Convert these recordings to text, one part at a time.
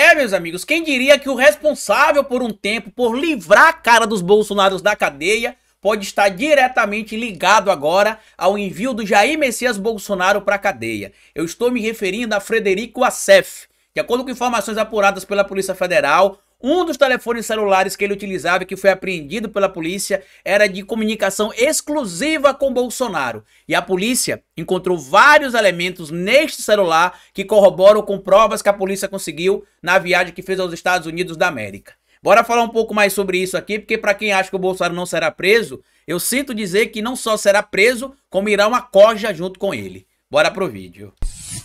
É, meus amigos, quem diria que o responsável por um tempo por livrar a cara dos bolsonaros da cadeia pode estar diretamente ligado agora ao envio do Jair Messias Bolsonaro para a cadeia. Eu estou me referindo a Frederico Assef. De acordo com informações apuradas pela Polícia Federal, um dos telefones celulares que ele utilizava, que foi apreendido pela polícia, era de comunicação exclusiva com Bolsonaro. E a polícia encontrou vários elementos neste celular que corroboram com provas que a polícia conseguiu na viagem que fez aos Estados Unidos da América. Bora falar um pouco mais sobre isso aqui, porque para quem acha que o Bolsonaro não será preso, eu sinto dizer que não só será preso, como irá uma coja junto com ele. Bora pro vídeo.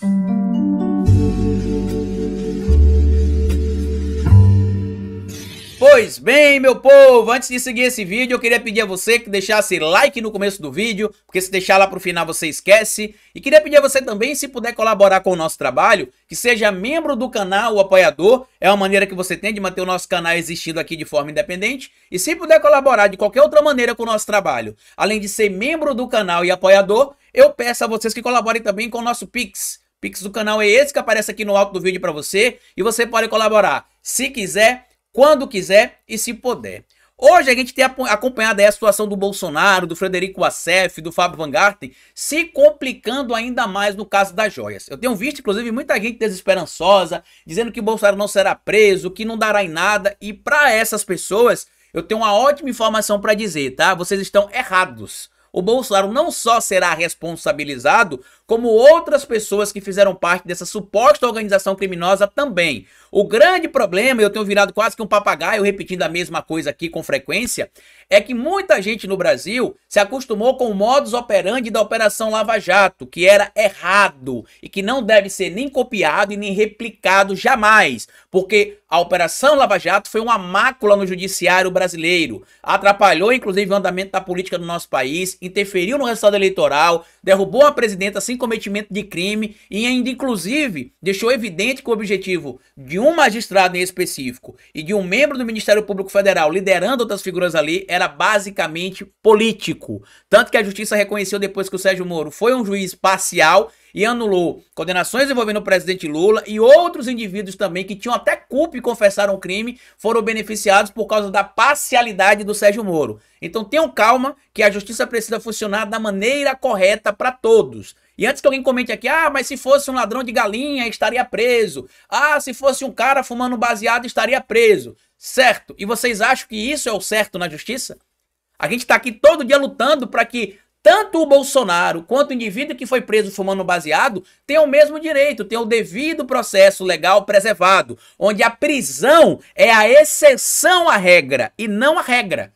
Música Pois bem, meu povo, antes de seguir esse vídeo, eu queria pedir a você que deixasse like no começo do vídeo, porque se deixar lá para o final você esquece. E queria pedir a você também, se puder colaborar com o nosso trabalho, que seja membro do canal, o apoiador, é uma maneira que você tem de manter o nosso canal existindo aqui de forma independente. E se puder colaborar de qualquer outra maneira com o nosso trabalho, além de ser membro do canal e apoiador, eu peço a vocês que colaborem também com o nosso Pix. Pix do canal é esse que aparece aqui no alto do vídeo para você e você pode colaborar. Se quiser, quando quiser e se puder. Hoje a gente tem acompanhado a situação do Bolsonaro, do Frederico Assef, do Fábio Van Garten, se complicando ainda mais no caso das joias. Eu tenho visto, inclusive, muita gente desesperançosa, dizendo que Bolsonaro não será preso, que não dará em nada, e para essas pessoas, eu tenho uma ótima informação para dizer, tá? Vocês estão errados. O Bolsonaro não só será responsabilizado, como outras pessoas que fizeram parte dessa suposta organização criminosa também. O grande problema, eu tenho virado quase que um papagaio repetindo a mesma coisa aqui com frequência, é que muita gente no Brasil se acostumou com o modus operandi da Operação Lava Jato, que era errado e que não deve ser nem copiado e nem replicado jamais, porque a Operação Lava Jato foi uma mácula no judiciário brasileiro, atrapalhou inclusive o andamento da política do nosso país, interferiu no resultado eleitoral, derrubou a presidenta sem cometimento de crime e ainda, inclusive, deixou evidente que o objetivo de um magistrado em específico e de um membro do Ministério Público Federal liderando outras figuras ali era basicamente político. Tanto que a justiça reconheceu depois que o Sérgio Moro foi um juiz parcial e anulou condenações envolvendo o presidente Lula e outros indivíduos também que tinham até culpa e confessaram o crime foram beneficiados por causa da parcialidade do Sérgio Moro. Então tenham calma que a justiça precisa funcionar da maneira correta para todos. E antes que alguém comente aqui, ah, mas se fosse um ladrão de galinha estaria preso. Ah, se fosse um cara fumando baseado estaria preso. Certo. E vocês acham que isso é o certo na justiça? A gente está aqui todo dia lutando para que tanto o Bolsonaro quanto o indivíduo que foi preso fumando baseado tem o mesmo direito, tem o devido processo legal preservado, onde a prisão é a exceção à regra e não a regra.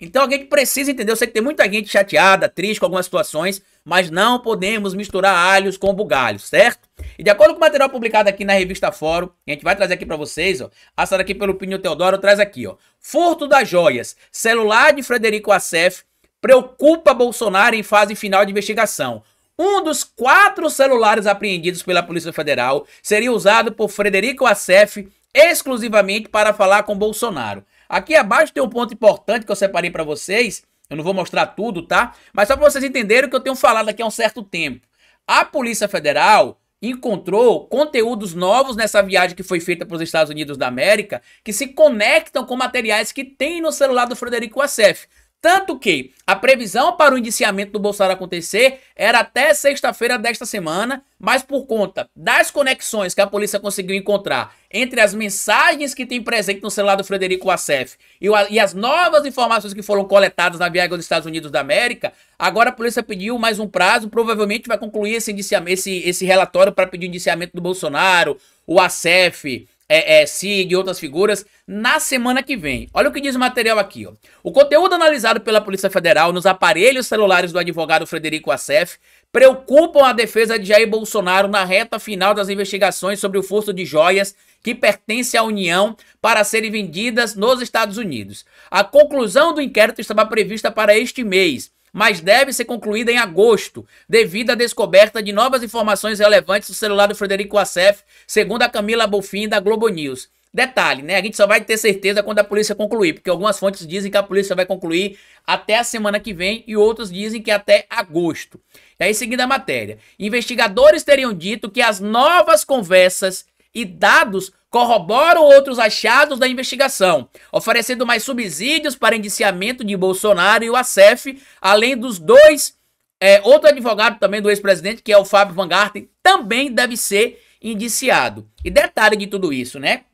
Então alguém que precisa entender, eu sei que tem muita gente chateada, triste com algumas situações, mas não podemos misturar alhos com bugalhos, certo? E de acordo com o material publicado aqui na revista Fórum, a gente vai trazer aqui para vocês, ó, assado aqui pelo Pinho Teodoro, traz aqui, ó. Furto das joias, celular de Frederico Assef preocupa Bolsonaro em fase final de investigação. Um dos quatro celulares apreendidos pela Polícia Federal seria usado por Frederico Assef exclusivamente para falar com Bolsonaro. Aqui abaixo tem um ponto importante que eu separei para vocês. Eu não vou mostrar tudo, tá? Mas só para vocês entenderem o que eu tenho falado aqui há um certo tempo. A Polícia Federal encontrou conteúdos novos nessa viagem que foi feita para os Estados Unidos da América que se conectam com materiais que tem no celular do Frederico Assef. Tanto que a previsão para o indiciamento do Bolsonaro acontecer era até sexta-feira desta semana, mas por conta das conexões que a polícia conseguiu encontrar entre as mensagens que tem presente no celular do Frederico Assef e, e, as novas informações que foram coletadas na viagem aos Estados Unidos da América, agora a polícia pediu mais um prazo, provavelmente vai concluir esse, esse, esse relatório para pedir o indiciamento do Bolsonaro, o Assef, é, é, Sig e outras figuras na semana que vem. Olha o que diz o material aqui. Ó. O conteúdo analisado pela Polícia Federal nos aparelhos celulares do advogado Frederico Assef preocupam a defesa de Jair Bolsonaro na reta final das investigações sobre o furto de joias que pertence à União para serem vendidas nos Estados Unidos. A conclusão do inquérito estava prevista para este mês mas deve ser concluída em agosto, devido à descoberta de novas informações relevantes do celular do Frederico Assef, segundo a Camila Bolfin da Globo News. Detalhe, né? A gente só vai ter certeza quando a polícia concluir, porque algumas fontes dizem que a polícia vai concluir até a semana que vem e outros dizem que até agosto. E aí, seguindo a matéria, investigadores teriam dito que as novas conversas e dados corroboram outros achados da investigação, oferecendo mais subsídios para indiciamento de Bolsonaro e o ACF, além dos dois. É, outro advogado também do ex-presidente, que é o Fábio Van Garten, também deve ser indiciado. E detalhe de tudo isso, né?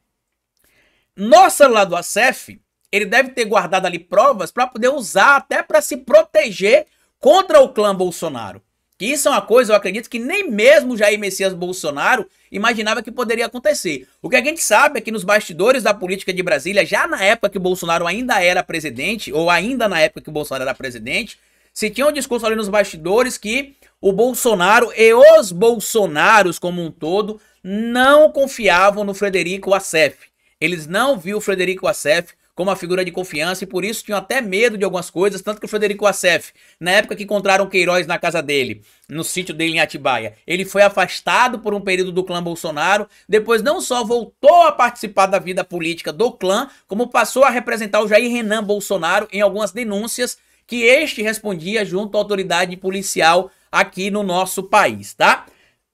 No celular do ACF, ele deve ter guardado ali provas para poder usar até para se proteger contra o clã Bolsonaro. Que isso é uma coisa, eu acredito, que nem mesmo Jair Messias Bolsonaro imaginava que poderia acontecer. O que a gente sabe é que nos bastidores da política de Brasília, já na época que Bolsonaro ainda era presidente, ou ainda na época que Bolsonaro era presidente, se tinha um discurso ali nos bastidores que o Bolsonaro e os Bolsonaros como um todo não confiavam no Frederico Assef. Eles não viam o Frederico Assef como uma figura de confiança e por isso tinham até medo de algumas coisas, tanto que o Frederico Assef, na época que encontraram Queiroz na casa dele, no sítio dele em Atibaia, ele foi afastado por um período do clã Bolsonaro, depois não só voltou a participar da vida política do clã, como passou a representar o Jair Renan Bolsonaro em algumas denúncias que este respondia junto à autoridade policial aqui no nosso país, tá?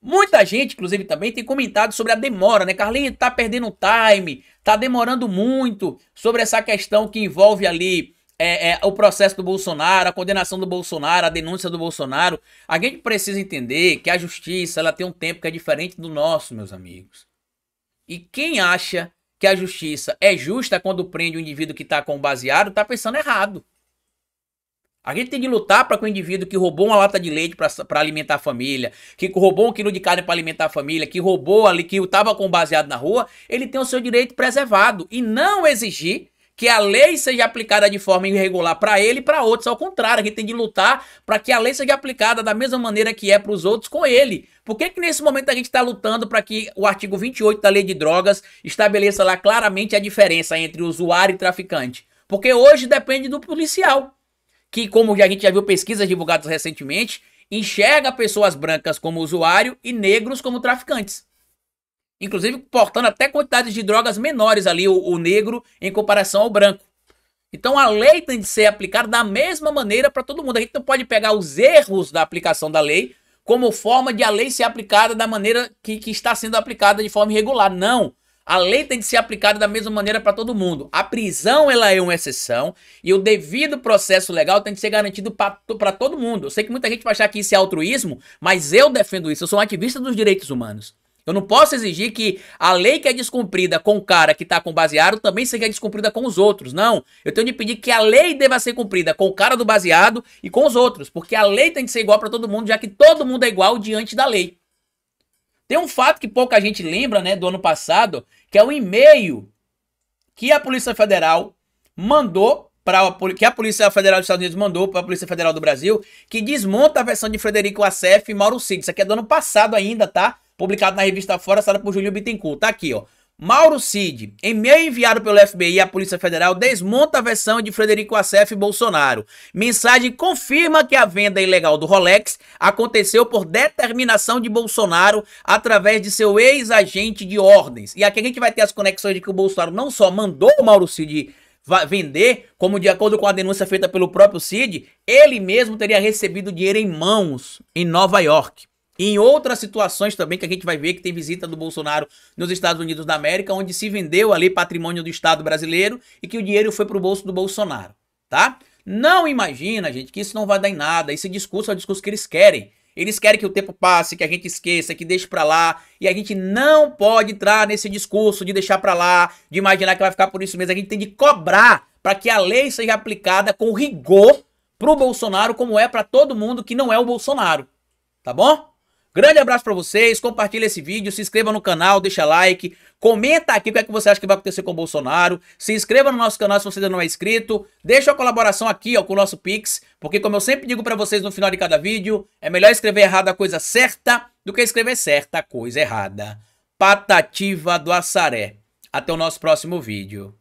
Muita gente, inclusive, também tem comentado sobre a demora, né? Carlinhos tá perdendo time, tá demorando muito sobre essa questão que envolve ali é, é, o processo do Bolsonaro, a condenação do Bolsonaro, a denúncia do Bolsonaro. A gente precisa entender que a justiça ela tem um tempo que é diferente do nosso, meus amigos. E quem acha que a justiça é justa quando prende um indivíduo que está com baseado, está pensando errado. A gente tem de lutar para que o indivíduo que roubou uma lata de leite para alimentar a família, que roubou um quilo de carne para alimentar a família, que roubou ali, que estava com baseado na rua, ele tem o seu direito preservado e não exigir que a lei seja aplicada de forma irregular para ele e para outros. Ao contrário, a gente tem de lutar para que a lei seja aplicada da mesma maneira que é para os outros com ele. Por que, que nesse momento a gente está lutando para que o artigo 28 da lei de drogas estabeleça lá claramente a diferença entre usuário e traficante? Porque hoje depende do policial que, como a gente já viu pesquisas divulgadas recentemente, enxerga pessoas brancas como usuário e negros como traficantes. Inclusive portando até quantidades de drogas menores ali, o, o negro, em comparação ao branco. Então a lei tem de ser aplicada da mesma maneira para todo mundo. A gente não pode pegar os erros da aplicação da lei como forma de a lei ser aplicada da maneira que, que está sendo aplicada de forma irregular. Não. A lei tem de ser aplicada da mesma maneira para todo mundo. A prisão ela é uma exceção e o devido processo legal tem de ser garantido para todo mundo. Eu sei que muita gente vai achar que isso é altruísmo, mas eu defendo isso. Eu sou um ativista dos direitos humanos. Eu não posso exigir que a lei que é descumprida com o cara que está com baseado também seja descumprida com os outros. Não. Eu tenho de pedir que a lei deva ser cumprida com o cara do baseado e com os outros, porque a lei tem de ser igual para todo mundo, já que todo mundo é igual diante da lei. Tem um fato que pouca gente lembra, né, do ano passado, que é o e-mail que a Polícia Federal mandou para que a Polícia Federal dos Estados Unidos mandou para a Polícia Federal do Brasil, que desmonta a versão de Frederico Assef e Mauro Cid. Isso aqui é do ano passado ainda, tá? Publicado na revista Fora, assinado por Júlio Bittencourt. Tá aqui, ó. Mauro Cid, e-mail enviado pelo FBI à Polícia Federal desmonta a versão de Frederico Assef Bolsonaro. Mensagem confirma que a venda ilegal do Rolex aconteceu por determinação de Bolsonaro através de seu ex-agente de ordens. E aqui a gente vai ter as conexões de que o Bolsonaro não só mandou o Mauro Cid vender, como de acordo com a denúncia feita pelo próprio Cid, ele mesmo teria recebido dinheiro em mãos em Nova York em outras situações também que a gente vai ver que tem visita do Bolsonaro nos Estados Unidos da América, onde se vendeu ali patrimônio do Estado brasileiro e que o dinheiro foi para o bolso do Bolsonaro, tá? Não imagina, gente, que isso não vai dar em nada. Esse discurso é o discurso que eles querem. Eles querem que o tempo passe, que a gente esqueça, que deixe para lá. E a gente não pode entrar nesse discurso de deixar para lá, de imaginar que vai ficar por isso mesmo. A gente tem de cobrar para que a lei seja aplicada com rigor pro Bolsonaro, como é para todo mundo que não é o Bolsonaro. Tá bom? Grande abraço para vocês, compartilha esse vídeo, se inscreva no canal, deixa like, comenta aqui o que é que você acha que vai acontecer com o Bolsonaro, se inscreva no nosso canal se você ainda não é inscrito, deixa a colaboração aqui ó, com o nosso Pix, porque como eu sempre digo para vocês no final de cada vídeo, é melhor escrever errado a coisa certa do que escrever certa a coisa errada. Patativa do Assaré. Até o nosso próximo vídeo.